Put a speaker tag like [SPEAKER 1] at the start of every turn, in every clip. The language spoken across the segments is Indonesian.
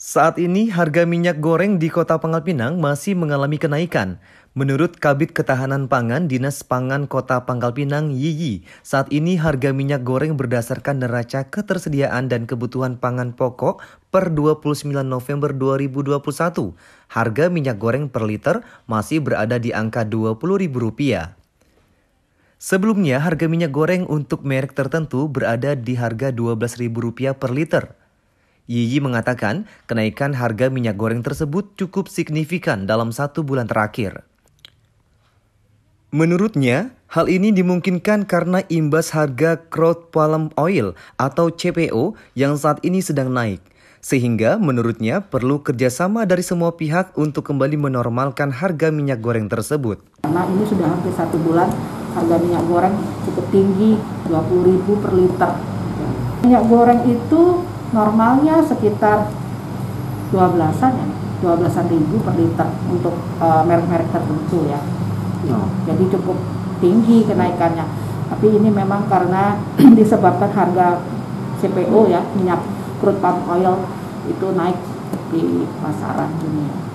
[SPEAKER 1] Saat ini harga minyak goreng di Kota Pangkal Pinang masih mengalami kenaikan. Menurut Kabit Ketahanan Pangan Dinas Pangan Kota Pangkal Pinang Yiyi, saat ini harga minyak goreng berdasarkan neraca ketersediaan dan kebutuhan pangan pokok per 29 November 2021. Harga minyak goreng per liter masih berada di angka Rp20.000. Sebelumnya harga minyak goreng untuk merek tertentu berada di harga Rp12.000 per liter. Yiyi mengatakan kenaikan harga minyak goreng tersebut cukup signifikan dalam satu bulan terakhir. Menurutnya, hal ini dimungkinkan karena imbas harga crude palm oil atau CPO yang saat ini sedang naik. Sehingga menurutnya perlu kerjasama dari semua pihak untuk kembali menormalkan harga minyak goreng tersebut.
[SPEAKER 2] Karena ini sudah hampir satu bulan harga minyak goreng cukup tinggi, 20 ribu per liter. Minyak goreng itu normalnya sekitar 12-an ya 12 ribu per liter untuk eh, merek merek uh, tertentu ya oh. jadi cukup tinggi kenaikannya tapi ini memang karena disebabkan harga CPO ya minyak crude palm oil itu naik di pasaran dunia.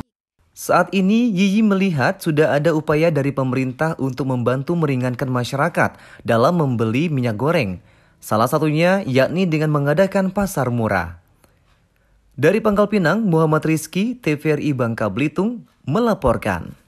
[SPEAKER 1] Saat ini, Yiyi melihat sudah ada upaya dari pemerintah untuk membantu meringankan masyarakat dalam membeli minyak goreng. Salah satunya yakni dengan mengadakan pasar murah. Dari Pangkal Pinang, Muhammad Rizki, TVRI Bangka Belitung, melaporkan.